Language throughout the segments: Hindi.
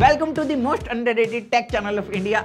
welcome to the most underrated tech channel of India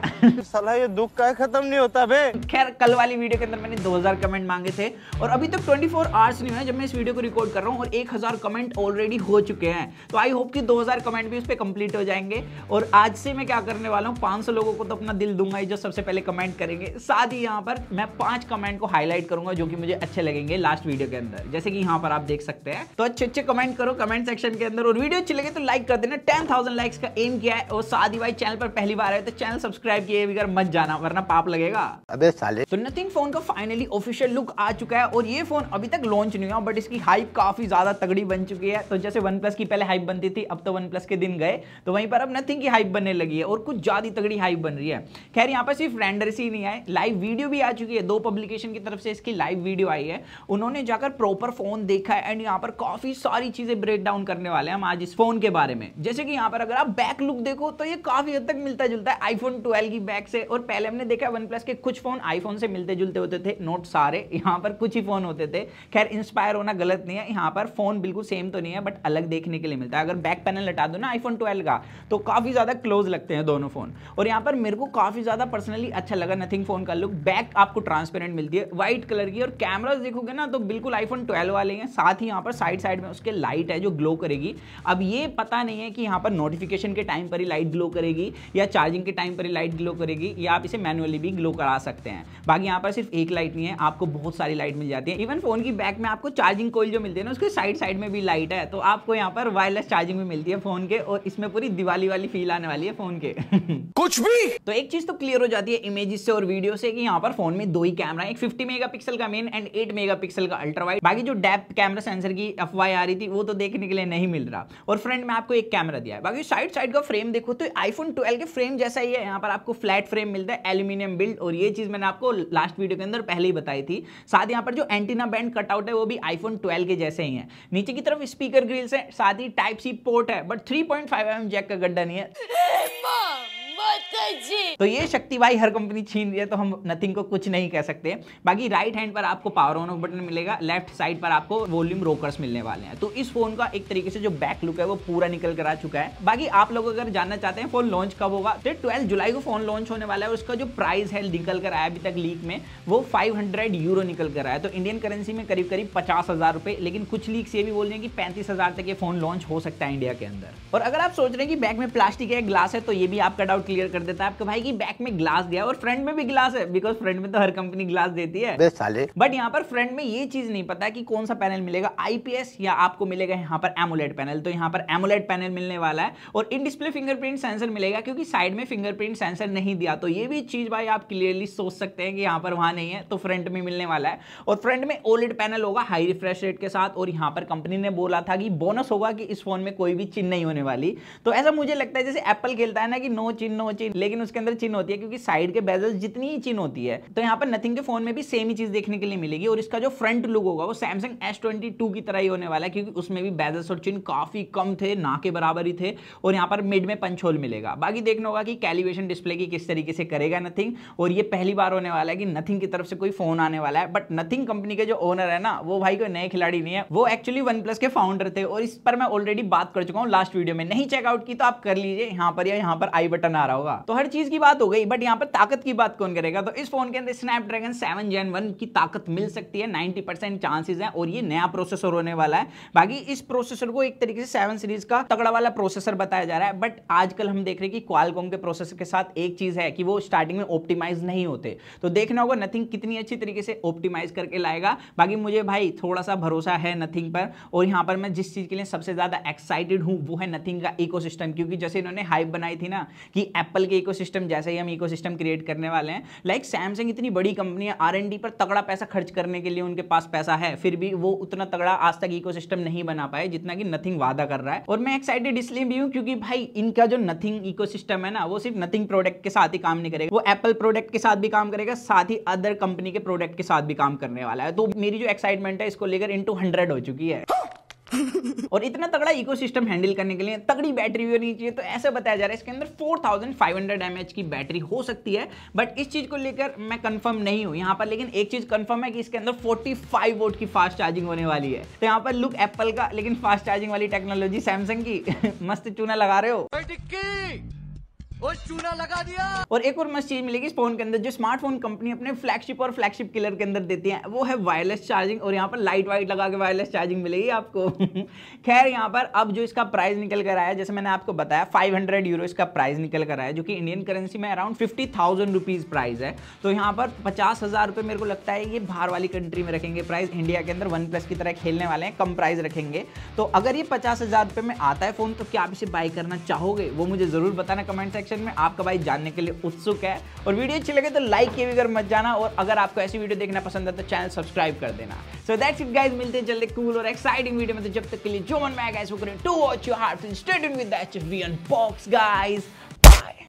सलाह ये दुख का खत्म नहीं होता बे खैर कल वाली वीडियो के अंदर मैंने 2000 कमेंट मांगे थे और अभी तक 24 आवर्स नहीं हुए जब मैं इस वीडियो को रिकॉर्ड कर रहा हूँ और 1000 कमेंट ऑलरेडी हो चुके हैं तो आई होप कि 2000 कमेंट भी उस पर कंप्लीट हो जाएंगे और आज से मैं क्या करने वाला हूँ पांच लोगों को तो अपना दिल दूंगा जो सबसे पहले कमेंट करेंगे साथ ही यहाँ पर मैं पांच कमेंट को हाईलाइट करूंगा जो कि मुझे अच्छे लगेंगे लास्ट वीडियो के अंदर जैसे कि यहाँ पर आप देख सकते हैं तो अच्छे अच्छे कमेंट करो कमेंट सेक्शन के अंदर और वीडियो अच्छी लगे तो लाइक कर देना टेन लाइक्स का एम किया है और साथ भाई चैनल पर पहली बार आए तो चैनल सब्सक्राइब किए बगैर मत जाना वरना पाप लगेगा अबे साले तो नथिंग फोन का फाइनली ऑफिशियल लुक आ चुका है और ये फोन अभी तक लॉन्च नहीं हुआ बट इसकी हाइप काफी ज्यादा तगड़ी बन चुकी है तो जैसे वन प्लस की पहले हाइप बनती थी अब तो वन प्लस के दिन गए तो वहीं पर अब नथिंग की हाइप बनने लगी है और कुछ ज्यादा तगड़ी हाइप बन रही है खैर यहाँ पर सिर्फ रेंडर्स ही नहीं आए लाइव वीडियो भी आ चुकी है दो पब्लिकेशन की तरफ से इसकी लाइव वीडियो आई है उन्होंने जाकर प्रॉपर फोन देखा है एंड यहाँ पर काफी सारी चीजें ब्रेक डाउन करने वाले हैं हम आज इस फोन के बारे में जैसे कि यहाँ पर अगर आप बैक लुक लुक देखो तो ये काफ़ी हद तक मिलता जुलता है आईफोन 12 की बैक से और पहले हमने देखा वन प्लस के कुछ फ़ोन आईफोन से मिलते जुलते होते थे नोट सारे यहाँ पर कुछ ही फ़ोन होते थे खैर इंस्पायर होना गलत नहीं है यहाँ पर फ़ोन बिल्कुल सेम तो नहीं है बट अलग देखने के लिए मिलता है अगर बैक पैनल हटा दो ना आईफोन ट्वेल्व का तो काफ़ी ज़्यादा क्लोज लगते हैं दोनों फ़ोन और यहाँ पर मेरे को काफ़ी ज़्यादा पर्सनली अच्छा लगा नथिंग फ़ोन का लुक बैक आपको ट्रांसपेरेंट मिलती है व्हाइट कलर की और कैमराज देखोगे ना तो बिल्कुल आईफोन ट्वेल्व वाले हैं साथ ही यहाँ पर साइड साइड में उसके लाइट है जो ग्लो करेगी अब ये पता नहीं है कि यहाँ पर नोटिफिकेशन के टाइम टाइम पर ही लाइट ग्लो करेगी या चार्जिंग के टाइम पर ही लाइट ग्लो करेगी या आप इसे मैनुअली भी ग्लो करा सकते हैं बाकी यहाँ पर सिर्फ एक लाइट नहीं है आपको बहुत सारी लाइट मिल जाती है इवन फोन की बैक में आपको चार्जिंग कोइल जो मिलती है ना उसके साइड साइड में भी लाइट है तो आपको यहाँ पर वायरलेस चार्जिंग भी मिलती है फोन के और इसमें पूरी दिवाली वाली फील आने वाली है फोन के कुछ भी तो एक चीज तो क्लियर हो जाती है इमेजेस से और वीडियो से कि यहाँ पर फोन में दो ही कैमरा है एक 50 मेगापिक्सल का मेन एंड 8 मेगापिक्सल का अल्ट्रा अल्ट्रावाइड बाकी जो डेप्थ कैमरा सेंसर की अफवाह आ रही थी वो तो देखने के लिए नहीं मिल रहा और फ्रंट में आपको एक कैमरा दिया है बाकी साइड साइड का फ्रेम देखो तो आईफोन 12 के फ्रेम जैसा ही है यहाँ पर आपको फ्लैट फ्रेम मिलता है एल्यूमिनियम बिल्ड और ये चीज़ मैंने आपको लास्ट वीडियो के अंदर पहले ही बताई थी साथ यहाँ पर जो एंटीना बैंड कटआउट है वो भी आईफोन ट्वेल्व के जैसे ही है नीचे की तरफ स्पीकर ग्रिल्स है साथ ही टाइप सी पोर्ट है बट थ्री पॉइंट जैक का गड्ढा नहीं है जी तो ये शक्ति भाई हर कंपनी छीन रही है तो हम नथिंग को कुछ नहीं कह सकते बाकी राइट हैंड पर आपको पावर ऑन बटन मिलेगा लेफ्ट साइड पर आपको वॉल्यूम रोकर्स मिलने वाले हैं तो इस फोन का एक तरीके से जो बैक लुक है वो पूरा निकल कर आ चुका है बाकी आप लोग अगर जानना चाहते हैं फोन लॉन्च कब होगा तो ट्वेल्थ जुलाई को फोन लॉन्च होने वाला है उसका जो प्राइस है निकल कर आया अभी तक लीक में वो फाइव यूरो निकल कर आया तो इंडियन करेंसी में करीब करीब पचास हजार रुपए लेकिन कुछ लीक ये भी बोल रहे हैं कि पैंतीस हजार तक ये फोन लॉन्च हो सकता है इंडिया के अंदर और अगर आप सोच रहे हैं कि बैग में प्लास्टिक है ग्लास है तो ये भी आपका डाउट क्लियर कर देता है प्रताप का भाई की बैक में ग्लास दिया और फ्रंट में भी ग्लास है बिकॉज फ्रंट में तो हर कंपनी ग्लास देती है बट यहाँ पर फ्रंट में ये चीज नहीं पता की कौन सा पैनल मिलेगा आईपीएस या आपको मिलेगा यहाँ पर एमोलेट पैनल तो यहाँ पर एमोलेट पैनल मिलने वाला है और इन डिस्प्ले फिंगरप्रिंट सेंसर मिलेगा क्योंकि साइड में फिंगरप्रिंट सेंसर नहीं दिया तो ये भी चीज भाई आप क्लियरली सोच सकते हैं कि यहाँ पर वहां नहीं है तो फ्रंट में मिलने वाला है और फ्रंट में ओलेड पैनल होगा हाई रिफ्रेश रेट के साथ और यहाँ पर कंपनी ने बोला था कि बोनस होगा कि इस फोन में कोई भी चिन्ह नहीं होने वाली तो ऐसा मुझे लगता है जैसे एप्पल खेलता है ना कि नो चिन्ह नो चिन्ह लेकिन लेकिन उसके अंदर चिन्ह होती है क्योंकि साइड के बेजल्स जितनी ही चिन्ह होती है तो यहाँ पर नथिंग के फोन में भी सेम ही चीज देखने के लिए मिलेगी और इसका जो फ्रंट लुक होगा वो सैमसंग एस की तरह ही होने वाला है क्योंकि उसमें भी बेजल्स और चिन्ह काफी कम थे ना के बराबर ही थे और यहाँ पर मिड में पंचोल मिलेगा बाकी देखना होगा कि कैलिवेशन डिस्प्ले की किस तरीके से करेगा नथिंग और ये पहली बार होने वाला है कि नथिंग की तरफ से कोई फोन आने वाला है बट नथिंग कंपनी के जो ओनर है ना वो भाई कोई नए खिलाड़ी नहीं है वो एक्चुअली वन प्लस के फाउंडर थे और इस पर मैं ऑलरेडी बात कर चुका हूँ लास्ट वीडियो में नहीं चेकआउट की तो आप कर लीजिए यहाँ पर या यहाँ पर आई बटन आ रहा होगा तो तो हर चीज़ की बात हो गई बट यहाँ पर ताकत की बात कौन करेगा तो इस फोन के अंदर स्नैपड्रैगन सेवन जेन वन की ताकत मिल सकती है नाइन्टी परसेंट चांसेज है और ये नया प्रोसेसर होने वाला है बाकी इस प्रोसेसर को एक तरीके से सेवन सीरीज का तगड़ा वाला प्रोसेसर बताया जा रहा है बट आजकल हम देख रहे हैं कि क्वालकॉम के प्रोसेसर के साथ एक चीज़ है कि वो स्टार्टिंग में ऑप्टिमाइज नहीं होते तो देखना होगा नथिंग कितनी अच्छी तरीके से ऑप्टिमाइज करके लाएगा बाकी मुझे भाई थोड़ा सा भरोसा है नथिंग पर और यहाँ पर मैं जिस चीज़ के लिए सबसे ज़्यादा एक्साइटेड हूँ वो है नथिंग का इको क्योंकि जैसे इन्होंने हाइप बनाई थी ना कि एप्पल के इकोसिस्टम जैसे ही हम इकोसिस्टम क्रिएट करने वाले हैं लाइक सैमसंग इतनी बड़ी कंपनी है आर पर तगड़ा पैसा खर्च करने के लिए उनके पास पैसा है फिर भी वो उतना तगड़ा आज तक इकोसिस्टम नहीं बना पाए जितना कि नथिंग वादा कर रहा है और मैं एक्साइटेड इसलिए भी हूँ क्योंकि भाई इनका जो नथिंग इकोसिस्टम है ना वो सिर्फ नथिंग प्रोडक्ट के साथ ही काम नहीं करेगा वो एप्पल प्रोडक्ट के साथ भी काम करेगा साथ ही अदर कंपनी के प्रोडक्ट के साथ भी काम करने वाला है तो मेरी जो एक्साइटमेंट है इसको लेकर इंटू हंड्रेड हो चुकी है और इतना तगड़ा इकोसिस्टम हैंडल करने के लिए तगड़ी बैटरी भी होनी चाहिए तो ऐसे बताया जा रहा है इसके अंदर 4500 थाउजेंड की बैटरी हो सकती है बट इस चीज को लेकर मैं कंफर्म नहीं हूँ यहाँ पर लेकिन एक चीज कंफर्म है कि इसके अंदर 45 वोट की फास्ट चार्जिंग होने वाली है तो यहाँ पर लुक एप्पल का लेकिन फास्ट चार्जिंग वाली टेक्नोलॉजी सैमसंग की मस्त चूना लगा रहे हो और चूना लगा दिया और एक और मस्त चीज मिलेगी इस फोन के अंदर जो स्मार्टफोन कंपनी अपने फ्लैगशिप और फ्लैगशिप किलर के अंदर देती है वो है वायरलेस चार्जिंग और यहाँ पर लाइट वाइट लगा के वायरलेस चार्जिंग मिलेगी आपको खैर यहाँ पर अब जो इसका प्राइस निकल कर आया जैसे मैंने आपको बताया फाइव हंड्रेड यूरो इसका प्राइस निकल कर आया जो कि इंडियन करेंसी में around fifty thousand rupees price है तो यहाँ पर पचास हजार रुपये मेरे को लगता है ये बाहर वाली कंट्री में रखेंगे प्राइस इंडिया के अंदर वन प्लस की तरह खेलने वाले हैं कम प्राइस रखेंगे तो अगर ये पचास हजार रुपये में आता है फोन तो क्या आप इसे बाय करना चाहोगे वो मुझे जरूर बताना कमेंट सेक्शन सेक्शन में आपका भाई जानने के लिए उत्सुक है और वीडियो अच्छी लगे तो लाइक किए कर मत जाना और अगर आपको ऐसी वीडियो देखना पसंद है तो चैनल सब्सक्राइब कर देना सो दैट्स इट गाइज मिलते हैं जल्दी कूल और एक्साइटिंग वीडियो में तो जब तक के लिए जो मन में आएगा to watch your heart with the H